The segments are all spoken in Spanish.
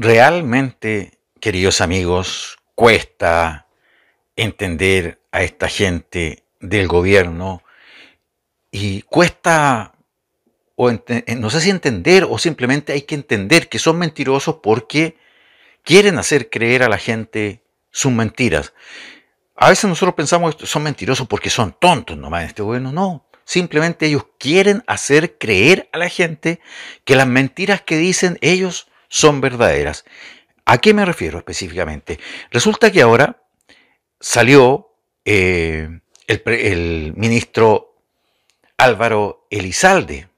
Realmente, queridos amigos, cuesta entender a esta gente del gobierno y cuesta, o eh, no sé si entender o simplemente hay que entender que son mentirosos porque quieren hacer creer a la gente sus mentiras. A veces nosotros pensamos que son mentirosos porque son tontos nomás este gobierno. No, simplemente ellos quieren hacer creer a la gente que las mentiras que dicen ellos son verdaderas. ¿A qué me refiero específicamente? Resulta que ahora salió eh, el, el ministro Álvaro Elizalde,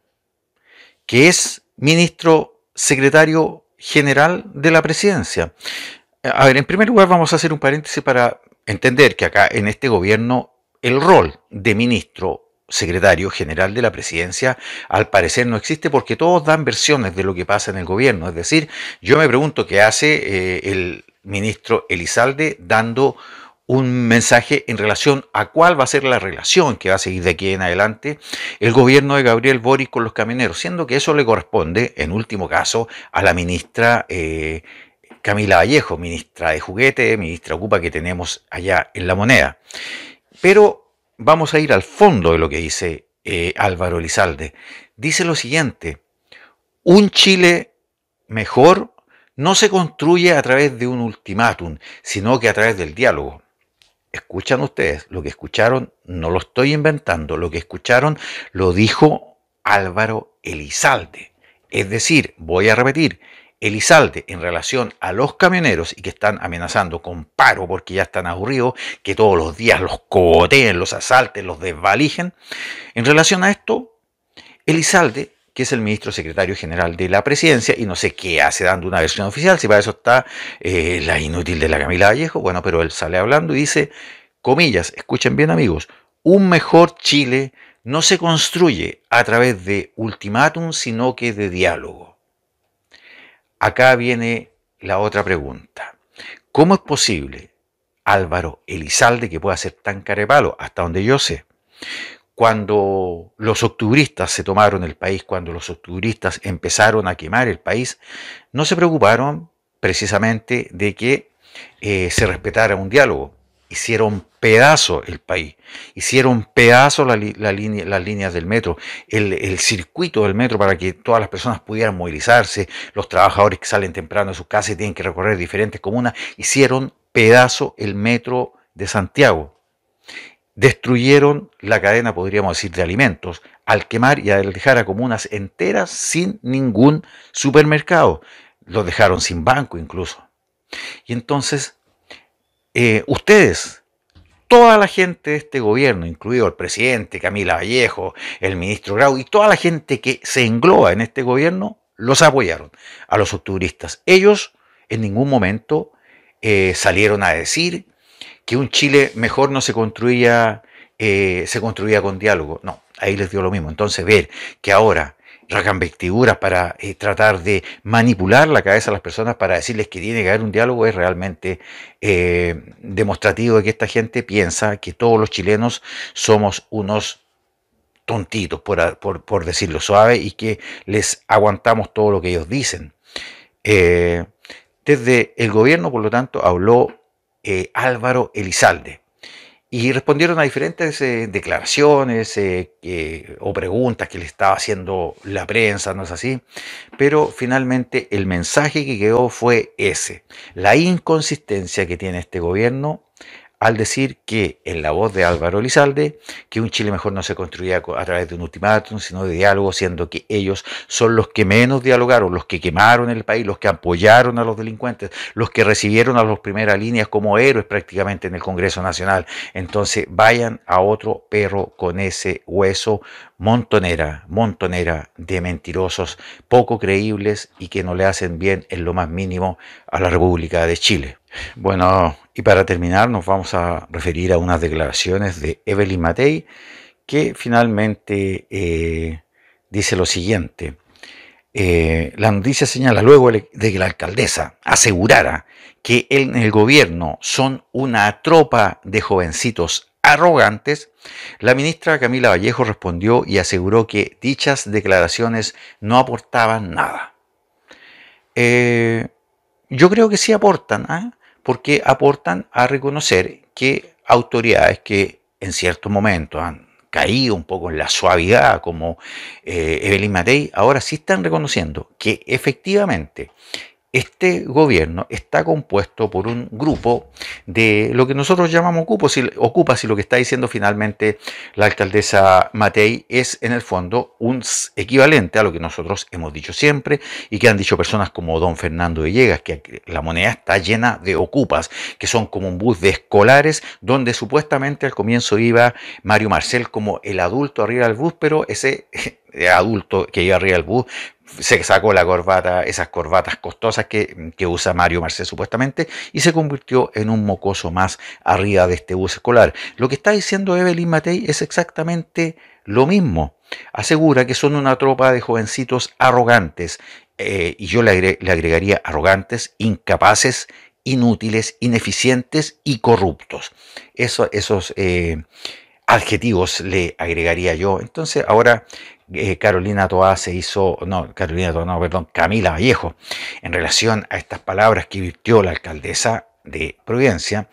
que es ministro secretario general de la presidencia. A ver, en primer lugar vamos a hacer un paréntesis para entender que acá en este gobierno el rol de ministro secretario general de la presidencia, al parecer no existe porque todos dan versiones de lo que pasa en el gobierno. Es decir, yo me pregunto qué hace eh, el ministro Elizalde dando un mensaje en relación a cuál va a ser la relación que va a seguir de aquí en adelante el gobierno de Gabriel Boric con los camineros, siendo que eso le corresponde, en último caso, a la ministra eh, Camila Vallejo, ministra de Juguete, ministra Ocupa que tenemos allá en La Moneda. Pero vamos a ir al fondo de lo que dice eh, Álvaro Elizalde. Dice lo siguiente, un Chile mejor no se construye a través de un ultimátum, sino que a través del diálogo. Escuchan ustedes, lo que escucharon no lo estoy inventando, lo que escucharon lo dijo Álvaro Elizalde. Es decir, voy a repetir, Elizalde en relación a los camioneros y que están amenazando con paro porque ya están aburridos, que todos los días los cogoteen, los asalten, los desvalijen. En relación a esto, Elizalde, que es el ministro secretario general de la presidencia, y no sé qué hace dando una versión oficial, si para eso está eh, la inútil de la Camila Vallejo, bueno, pero él sale hablando y dice, comillas, escuchen bien amigos, un mejor Chile no se construye a través de ultimátum, sino que de diálogo acá viene la otra pregunta. ¿Cómo es posible, Álvaro Elizalde, que pueda ser tan carepalo, hasta donde yo sé, cuando los octubristas se tomaron el país, cuando los octubristas empezaron a quemar el país, no se preocuparon precisamente de que eh, se respetara un diálogo, hicieron pedazo el país, hicieron pedazo la, las líneas del metro, el, el, circuito del metro para que todas las personas pudieran movilizarse, los trabajadores que salen temprano de sus casas y tienen que recorrer diferentes comunas, hicieron pedazo el metro de Santiago. Destruyeron la cadena, podríamos decir, de alimentos al quemar y al dejar a comunas enteras sin ningún supermercado. lo dejaron sin banco incluso. Y entonces eh, ustedes, toda la gente de este gobierno, incluido el presidente Camila Vallejo, el ministro Grau y toda la gente que se engloba en este gobierno, los apoyaron a los octubristas. Ellos en ningún momento eh, salieron a decir que un Chile mejor no se construía, eh, se construía con diálogo. No, ahí les dio lo mismo. Entonces ver que ahora rasgan para eh, tratar de manipular la cabeza de las personas para decirles que tiene que haber un diálogo es realmente eh, demostrativo de que esta gente piensa que todos los chilenos somos unos tontitos, por, decirlo suave, y que les aguantamos todo lo que ellos dicen. Eh, desde el gobierno, por lo tanto, habló Álvaro Elizalde, y respondieron a diferentes eh, declaraciones eh, o preguntas que le estaba haciendo la prensa, ¿no es así? Pero finalmente el mensaje que quedó fue ese, la inconsistencia que tiene este gobierno al decir que, en la voz de Álvaro Elizalde, que un Chile mejor no se construía a través de un ultimátum, sino de diálogo, siendo que ellos son los que menos dialogaron, los que quemaron el país, los que apoyaron a los delincuentes, los que recibieron a las primeras líneas como héroes prácticamente en el Congreso Nacional. Entonces vayan a otro perro con ese hueso montonera, montonera de mentirosos poco creíbles y que no le hacen bien en lo más mínimo a la República de Chile. Bueno, y para terminar nos vamos a referir a unas declaraciones de Evelyn Matei que finalmente eh, dice lo siguiente. Eh, la noticia señala luego de que la alcaldesa asegurara que en el gobierno son una tropa de jovencitos arrogantes, la ministra Camila Vallejo respondió y aseguró que dichas declaraciones no aportaban nada. Eh, yo creo que sí aportan, ¿ah? porque aportan a reconocer que autoridades que en cierto momento han caído un poco en la suavidad, como eh, Evelyn Matei, ahora sí están reconociendo que efectivamente este gobierno está compuesto por un grupo de lo que nosotros llamamos ocupas, y ocupa, si lo que está diciendo finalmente la alcaldesa Matei es en el fondo un equivalente a lo que nosotros hemos dicho siempre y que han dicho personas como don Fernando Villegas, que la moneda está llena de ocupas, que son como un bus de escolares donde supuestamente al comienzo iba Mario Marcel como el adulto arriba del bus, pero ese adulto que iba arriba del bus, se sacó la corbata, esas corbatas costosas que, usa Mario Marcés supuestamente, y se convirtió en un mocoso más arriba de este bus escolar. Lo que está diciendo Evelyn Matei es exactamente lo mismo. Asegura que son una tropa de jovencitos arrogantes, eh, y yo le, agregaría arrogantes, incapaces, inútiles, ineficientes y corruptos. Eso, esos eh, adjetivos le agregaría yo. Entonces ahora eh, Carolina Toá se hizo, no, Carolina no, perdón, Camila Vallejo, en relación a estas palabras que virtió la alcaldesa de Providencia,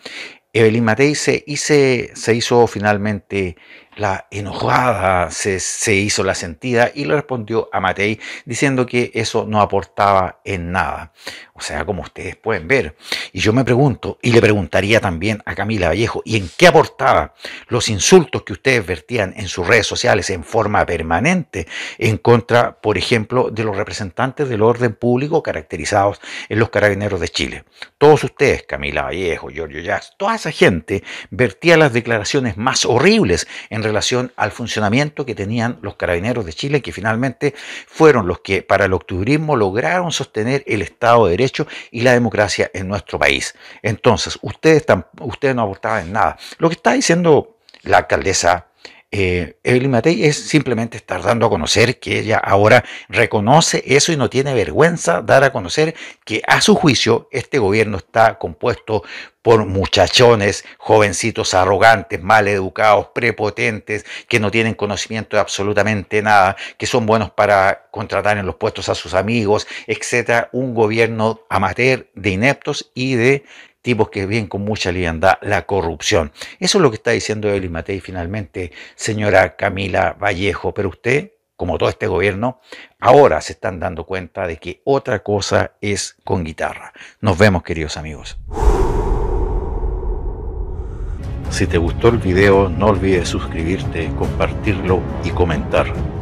Evelyn Matei se, se hizo finalmente la enojada, se, hizo la sentida y le respondió a Matei diciendo que eso no aportaba en nada. O sea, como ustedes pueden ver. Y yo me pregunto, y le preguntaría también a Camila Vallejo, ¿y en qué aportaba los insultos que ustedes vertían en sus redes sociales en forma permanente en contra, por ejemplo, de los representantes del orden público caracterizados en los carabineros de Chile? Todos ustedes, Camila Vallejo, Giorgio Jazz, toda esa gente vertía las declaraciones más horribles en relación al funcionamiento que tenían los carabineros de Chile, que finalmente fueron los que para el octubrismo lograron sostener el Estado de Derecho y la democracia en nuestro país. Entonces, ustedes, ustedes no aportaban en nada. Lo que está diciendo la alcaldesa eh, Evelyn Matei es simplemente estar dando a conocer que ella ahora reconoce eso y no tiene vergüenza dar a conocer que a su juicio este gobierno está compuesto por muchachones, jovencitos arrogantes, mal educados, prepotentes, que no tienen conocimiento de absolutamente nada, que son buenos para contratar en los puestos a sus amigos, etc. un gobierno amateur de ineptos y de tipos que vienen con mucha liandad, la corrupción. Eso es lo que está diciendo Eli Matei finalmente, señora Camila Vallejo, pero usted como todo este gobierno, ahora se están dando cuenta de que otra cosa es con guitarra. Nos vemos queridos amigos. Si te gustó el video, no olvides suscribirte, compartirlo y comentar.